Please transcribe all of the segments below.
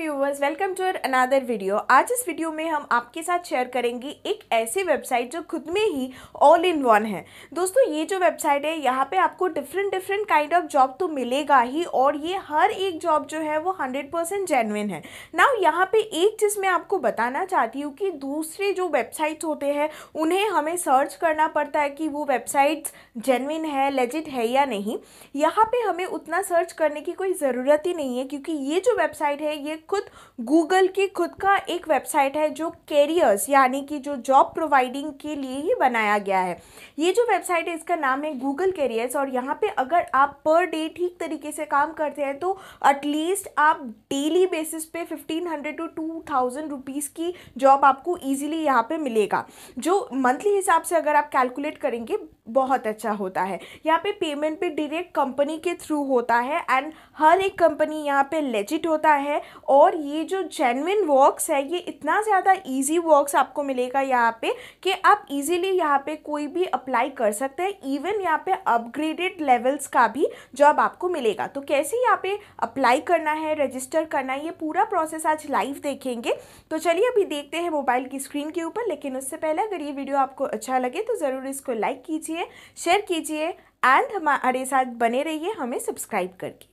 viewers welcome to another video आज इस video में हम आपके साथ शेयर करेंगे एक ऐसी वेबसाइट जो खुद में ही ऑल इन वन है दोस्तों ये जो वेबसाइट है यहाँ पे आपको different different kind of job तो मिलेगा ही और ये हर एक जॉब जो है वो हंड्रेड परसेंट जेनविन है नाउ यहाँ पे एक चीज़ मैं आपको बताना चाहती हूँ कि दूसरे जो वेबसाइट्स होते हैं उन्हें हमें सर्च करना पड़ता है कि वो वेबसाइट्स जेनविन है लेजिट है या नहीं यहाँ पर हमें उतना सर्च करने की कोई ज़रूरत ही नहीं है क्योंकि ये जो वेबसाइट है ये खुद गूगल की खुद का एक वेबसाइट है जो कैरियर्स यानी कि जो जॉब प्रोवाइडिंग के लिए ही बनाया गया है ये जो वेबसाइट है इसका नाम है गूगल कैरियर्स और यहाँ पे अगर आप पर डे ठीक तरीके से काम करते हैं तो एटलीस्ट आप डेली बेसिस पे fifteen hundred to two thousand rupees की जॉब आपको ईजिली यहाँ पर मिलेगा जो मंथली हिसाब से अगर आप कैलकुलेट करेंगे बहुत अच्छा होता है यहाँ पे पेमेंट भी डायरेक्ट कंपनी के थ्रू होता है एंड हर एक कंपनी यहाँ पे लेजिट होता है और ये जो जेनविन वर्क्स है ये इतना ज़्यादा इजी वर्क्स आपको मिलेगा यहाँ पे कि आप इजीली यहाँ पे कोई भी अप्लाई कर सकते हैं इवन यहाँ पे अपग्रेडेड लेवल्स का भी जॉब आपको मिलेगा तो कैसे यहाँ पर अप्लाई करना है रजिस्टर करना है ये पूरा प्रोसेस आज लाइव देखेंगे तो चलिए अभी देखते हैं मोबाइल की स्क्रीन के ऊपर लेकिन उससे पहले अगर ये वीडियो आपको अच्छा लगे तो ज़रूर इसको लाइक कीजिए कीजिए शेयर कीजिए एंड हमारे साथ बने रहिए हमें सब्सक्राइब करके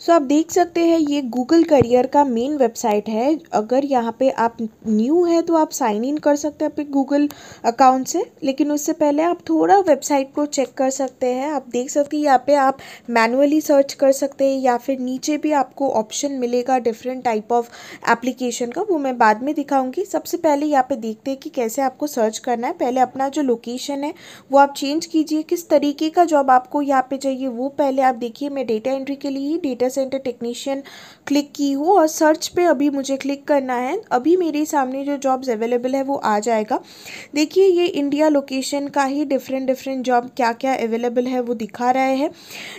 सो so, आप देख सकते हैं ये गूगल करियर का मेन वेबसाइट है अगर यहाँ पे आप न्यू है तो आप साइन इन कर सकते हैं अपने गूगल अकाउंट से लेकिन उससे पहले आप थोड़ा वेबसाइट को चेक कर सकते हैं आप देख सकते हैं यहाँ पे आप मैनुअली सर्च कर सकते हैं या फिर नीचे भी आपको ऑप्शन मिलेगा डिफरेंट टाइप ऑफ एप्लीकेशन का वो मैं बाद में दिखाऊँगी सबसे पहले यहाँ पर देखते हैं कि कैसे आपको सर्च करना है पहले अपना जो लोकेशन है वो आप चेंज कीजिए किस तरीके का जॉब आपको यहाँ पर चाहिए वो पहले आप देखिए मैं डेटा एंट्री के लिए ही data data center technician click की हो और सर्च पे अभी मुझे क्लिक करना है अभी मेरे सामने जो जॉब्स अवेलेबल है वो आ जाएगा देखिए ये इंडिया लोकेशन का ही डिफरेंट डिफरेंट जॉब क्या क्या अवेलेबल है वो दिखा रहा है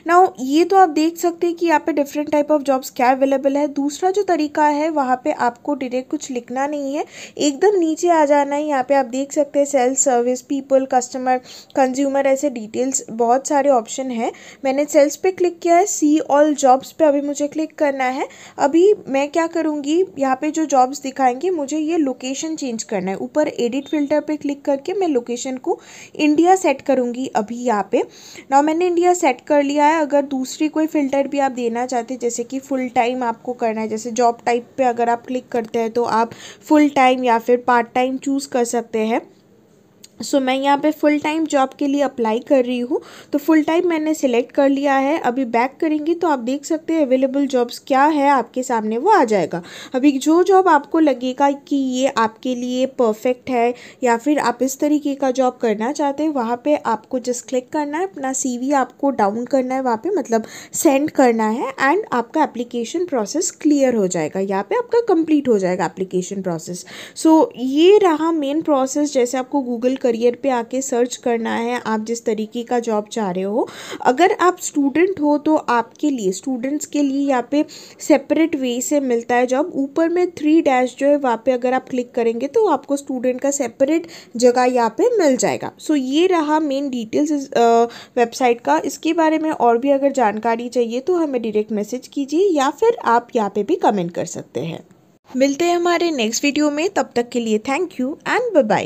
ना ये तो आप देख सकते हैं कि यहाँ पे डिफरेंट टाइप ऑफ जॉब्स क्या अवेलेबल है दूसरा जो तरीका है वहाँ पर आपको डिरेक्ट कुछ लिखना नहीं है एकदम नीचे आ जाना है यहाँ पर आप देख सकते हैं sales service people customer consumer ऐसे डिटेल्स बहुत सारे ऑप्शन हैं मैंने सेल्स पे क्लिक किया है सी ऑल जॉब्स पर अभी मुझे क्लिक करना है अभी मैं क्या करूँगी यहाँ पे जो जॉब्स दिखाएंगे मुझे ये लोकेशन चेंज करना है ऊपर एडिट फिल्टर पे क्लिक करके मैं लोकेशन को इंडिया सेट करूँगी अभी यहाँ पे ना मैंने इंडिया सेट कर लिया है अगर दूसरी कोई फ़िल्टर भी आप देना चाहते हैं जैसे कि फुल टाइम आपको करना है जैसे जॉब टाइप पर अगर आप क्लिक करते हैं तो आप फुल टाइम या फिर पार्ट टाइम चूज़ कर सकते हैं सो so, मैं यहाँ पे फुल टाइम जॉब के लिए अप्लाई कर रही हूँ तो फुल टाइम मैंने सिलेक्ट कर लिया है अभी बैक करेंगी तो आप देख सकते हैं अवेलेबल जॉब्स क्या है आपके सामने वो आ जाएगा अभी जो जॉब आपको लगेगा कि ये आपके लिए परफेक्ट है या फिर आप इस तरीके का जॉब करना चाहते हैं वहाँ पर आपको जस्ट क्लिक करना है अपना सी आपको डाउन करना है वहाँ पर मतलब सेंड करना है एंड आपका एप्लीकेशन प्रोसेस क्लियर हो जाएगा यहाँ पर आपका कंप्लीट हो जाएगा एप्लीकेशन प्रोसेस सो ये रहा मेन प्रोसेस जैसे आपको गूगल करियर पे आके सर्च करना है आप जिस तरीके का जॉब चाह रहे हो अगर आप स्टूडेंट हो तो आपके लिए स्टूडेंट्स के लिए यहाँ पे सेपरेट वे से मिलता है जॉब ऊपर में थ्री डैश जो है वहाँ पे अगर आप क्लिक करेंगे तो आपको स्टूडेंट का सेपरेट जगह यहाँ पे मिल जाएगा सो so, ये रहा मेन डिटेल्स इस वेबसाइट का इसके बारे में और भी अगर जानकारी चाहिए तो हमें डायरेक्ट मैसेज कीजिए या फिर आप यहाँ पे भी कमेंट कर सकते हैं मिलते हैं हमारे नेक्स्ट वीडियो में तब तक के लिए थैंक यू एंड बाय